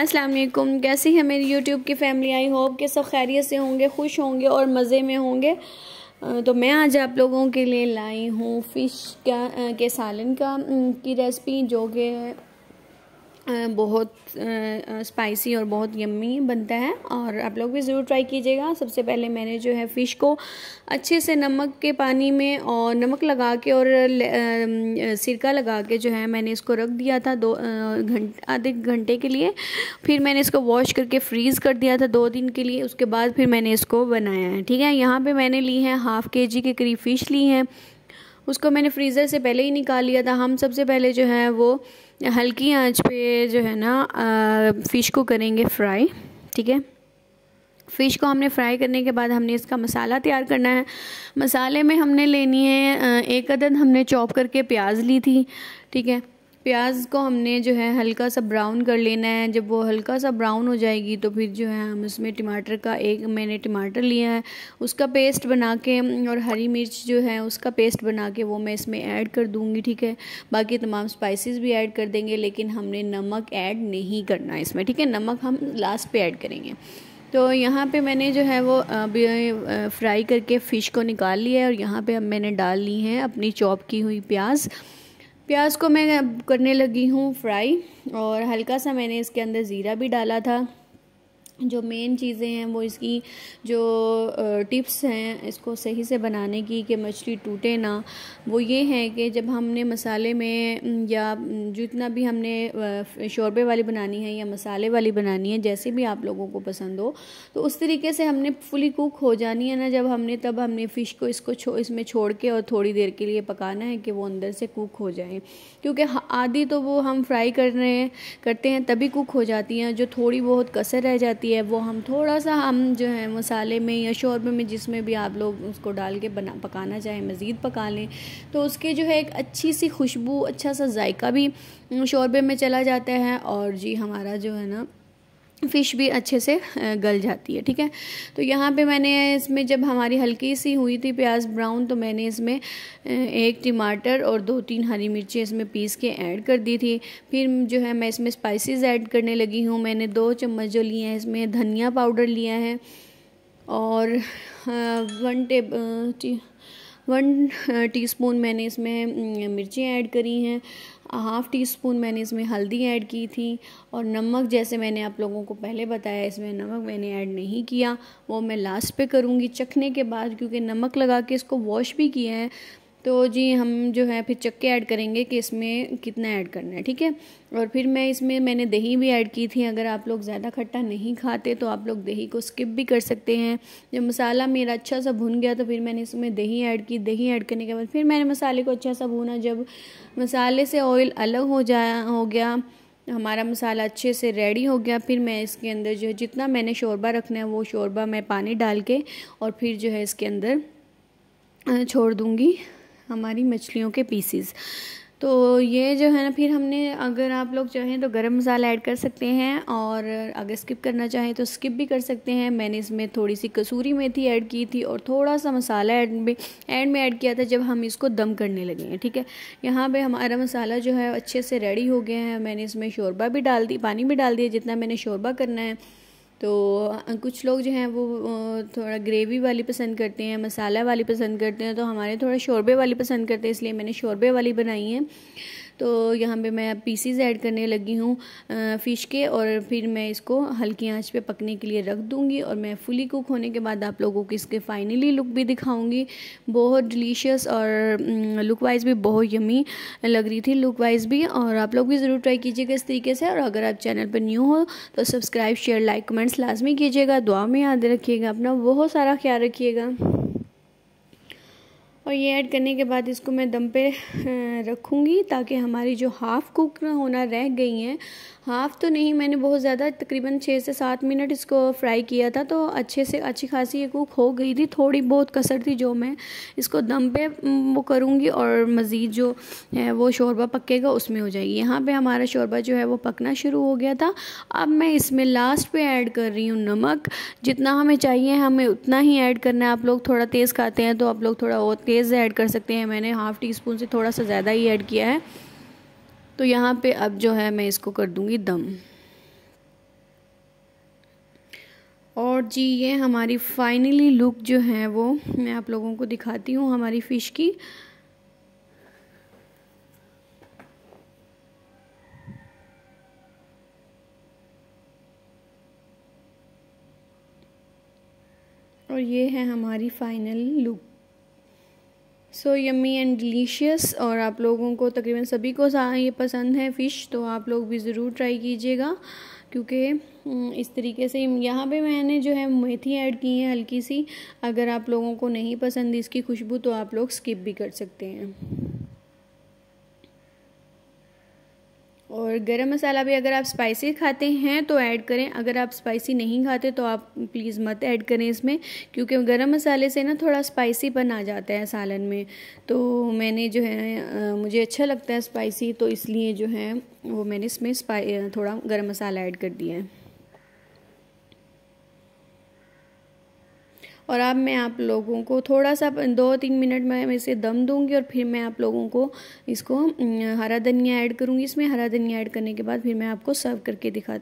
अस्सलाम वालेकुम कैसी है मेरी यूट्यूब की फैमिली आई होप कि सब खैरियत से होंगे खुश होंगे और मज़े में होंगे तो मैं आज आप लोगों के लिए लाई हूँ फ़िश का के सालन का की रेसिपी जो कि बहुत स्पाइसी और बहुत यम्मी बनता है और आप लोग भी ज़रूर ट्राई कीजिएगा सबसे पहले मैंने जो है फ़िश को अच्छे से नमक के पानी में और नमक लगा के और सिरका लगा के जो है मैंने इसको रख दिया था दो घंटे आधे घंटे के लिए फिर मैंने इसको वॉश करके फ्रीज़ कर दिया था दो दिन के लिए उसके बाद फिर मैंने इसको बनाया है ठीक है यहाँ पर मैंने ली है हाफ़ के जी के करीब फ़िश ली है उसको मैंने फ्रीज़र से पहले ही निकाल लिया था हम सबसे पहले जो है वो हल्की आंच पे जो है ना फ़िश को करेंगे फ्राई ठीक है फ़िश को हमने फ्राई करने के बाद हमने इसका मसाला तैयार करना है मसाले में हमने लेनी है एक अदद हमने चॉप करके प्याज ली थी ठीक है प्याज को हमने जो है हल्का सा ब्राउन कर लेना है जब वो हल्का सा ब्राउन हो जाएगी तो फिर जो है हम उसमें टमाटर का एक मैंने टमाटर लिया है उसका पेस्ट बना के और हरी मिर्च जो है उसका पेस्ट बना के वो मैं इसमें ऐड कर दूँगी ठीक है बाकी तमाम स्पाइसेस भी ऐड कर देंगे लेकिन हमने नमक ऐड नहीं करना है इसमें ठीक है नमक हम लास्ट पर ऐड करेंगे तो यहाँ पे मैंने जो है वो फ्राई करके फ़िश को निकाल लिया है और यहाँ पे अब मैंने डाल ली है अपनी चॉप की हुई प्याज प्याज को मैं करने लगी हूँ फ्राई और हल्का सा मैंने इसके अंदर ज़ीरा भी डाला था जो मेन चीज़ें हैं वो इसकी जो टिप्स हैं इसको सही से बनाने की कि मछली टूटे ना वो ये है कि जब हमने मसाले में या जितना भी हमने शोरबे वाली बनानी है या मसाले वाली बनानी है जैसे भी आप लोगों को पसंद हो तो उस तरीके से हमने फुली कुक हो जानी है ना जब हमने तब हमने फ़िश को इसको छो इसमें छोड़ के और थोड़ी देर के लिए पकाना है कि वो अंदर से कुक हो जाए क्योंकि आधी तो वो हम फ्राई कर रहे हैं करते हैं तभी कुक हो जाती हैं जो थोड़ी बहुत कसर रह जाती लगती है वो हम थोड़ा सा हम जो है मसाले में या शोरबे में जिसमें भी आप लोग उसको डाल के बना पकाना चाहें मज़ीद पका लें तो उसके जो है एक अच्छी सी खुशबू अच्छा सा जायका भी शोरबे में चला जाता है और जी हमारा जो है ना फ़िश भी अच्छे से गल जाती है ठीक है तो यहाँ पे मैंने इसमें जब हमारी हल्की सी हुई थी प्याज ब्राउन तो मैंने इसमें एक टमाटर और दो तीन हरी मिर्ची इसमें पीस के ऐड कर दी थी फिर जो है मैं इसमें स्पाइसेस ऐड करने लगी हूँ मैंने दो चम्मच जो लिए हैं इसमें धनिया पाउडर लिया है और वन टेब वन टीस्पून मैंने इसमें मिर्ची ऐड करी हैं हाफ़ टी स्पून मैंने इसमें हल्दी ऐड की थी और नमक जैसे मैंने आप लोगों को पहले बताया इसमें नमक मैंने ऐड नहीं किया वो मैं लास्ट पे करूँगी चखने के बाद क्योंकि नमक लगा के इसको वॉश भी किया है तो जी हम जो है फिर चक्के ऐड करेंगे कि इसमें कितना ऐड करना है ठीक है और फिर मैं इसमें मैंने दही भी ऐड की थी अगर आप लोग ज़्यादा खट्टा नहीं खाते तो आप लोग दही को स्किप भी कर सकते हैं जब मसाला मेरा अच्छा सा भुन गया तो फिर मैंने इसमें दही ऐड की दही ऐड करने के बाद फिर मैंने मसाले को अच्छा सा भूना जब मसाले से ऑयल अलग हो जाया हो गया हमारा मसाला अच्छे से रेडी हो गया फिर मैं इसके अंदर जो है जितना मैंने शोरबा रखना है वो शोरबा मैं पानी डाल के और फिर जो है इसके अंदर छोड़ दूँगी हमारी मछलियों के पीसीस तो ये जो है ना फिर हमने अगर आप लोग चाहें तो गरम मसाला ऐड कर सकते हैं और अगर स्किप करना चाहें तो स्किप भी कर सकते हैं मैंने इसमें थोड़ी सी कसूरी मेथी ऐड की थी और थोड़ा सा मसाला ऐड में ऐड में ऐड किया था जब हम इसको दम करने लगे हैं ठीक है यहाँ पे हमारा मसाला जो है अच्छे से रेडी हो गया है मैंने इसमें शोरबा भी डाल दी पानी भी डाल दिया जितना मैंने शोरबा करना है तो कुछ लोग जो हैं वो थोड़ा ग्रेवी वाली पसंद करते हैं मसाला वाली पसंद करते हैं तो हमारे थोड़ा शोरबे वाली पसंद करते हैं इसलिए मैंने शोरबे वाली बनाई है तो यहाँ पे मैं पीसीज ऐड करने लगी हूँ फ़िश के और फिर मैं इसको हल्की आंच पे पकने के लिए रख दूँगी और मैं फुली कुक होने के बाद आप लोगों को इसके फाइनली लुक भी दिखाऊँगी बहुत डिलीशियस और लुक वाइज भी बहुत यमी लग रही थी लुक वाइज भी और आप लोग भी ज़रूर ट्राई कीजिएगा इस तरीके से और अगर आप चैनल पर न्यू हो तो सब्सक्राइब शेयर लाइक कमेंट्स लाजमी कीजिएगा दुआ में याद रखिएगा अपना बहुत सारा ख्याल रखिएगा और ये ऐड करने के बाद इसको मैं दम पे रखूँगी ताकि हमारी जो हाफ़ कुक होना रह गई हैं हाफ़ तो नहीं मैंने बहुत ज़्यादा तकरीबन छः से सात मिनट इसको फ्राई किया था तो अच्छे से अच्छी खासी ये कुक हो गई थी थोड़ी बहुत कसर थी जो मैं इसको दम पे वो करूँगी और मज़ीद जो है वो शोरबा पकेगा उसमें हो जाएगी यहाँ पे हमारा शोरबा जो है वो पकना शुरू हो गया था अब मैं इसमें लास्ट पे ऐड कर रही हूँ नमक जितना हमें चाहिए हमें उतना ही ऐड करना है आप लोग थोड़ा तेज़ खाते हैं तो आप लोग थोड़ा और तेज़ ऐड कर सकते हैं मैंने हाफ़ टी स्पून से थोड़ा सा ज़्यादा ही ऐड किया है तो यहाँ पे अब जो है मैं इसको कर दूँगी दम और जी ये हमारी फाइनली लुक जो है वो मैं आप लोगों को दिखाती हूँ हमारी फ़िश की और ये है हमारी final look so yummy and delicious और आप लोगों को तकरीबन सभी को ये पसंद है फ़िश तो आप लोग भी ज़रूर ट्राई कीजिएगा क्योंकि हम्म, इस तरीके से यहाँ पे मैंने जो है मेथी ऐड की है हल्की सी अगर आप लोगों को नहीं पसंद इसकी खुशबू तो आप लोग स्किप भी कर सकते हैं और गरम मसाला भी अगर आप स्पाइसी खाते हैं तो ऐड करें अगर आप स्पाइसी नहीं खाते तो आप प्लीज़ मत ऐड करें इसमें क्योंकि गरम मसाले से ना थोड़ा स्पाइसीपन आ जाता है सालन में तो मैंने जो है मुझे अच्छा लगता है स्पाइसी तो इसलिए जो है वो मैंने इसमें थोड़ा गरम मसाला ऐड कर दिया है और अब मैं आप लोगों को थोड़ा सा दो तीन मिनट में मैं इसे दम दूंगी और फिर मैं आप लोगों को इसको हरा धनिया ऐड करूँगी इसमें हरा धनिया ऐड करने के बाद फिर मैं आपको सर्व करके दिखा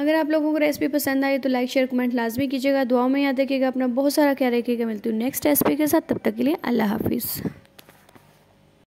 अगर आप लोगों को रेसिपी पसंद आई तो लाइक शेयर कमेंट लाजमी कीजिएगा दुआ में याद रखिएगा अपना बहुत सारा ख्याल रखिएगा मिलती हूँ नेक्स्ट रेसिपी के साथ तब तक के लिए अल्लाह हाफिज़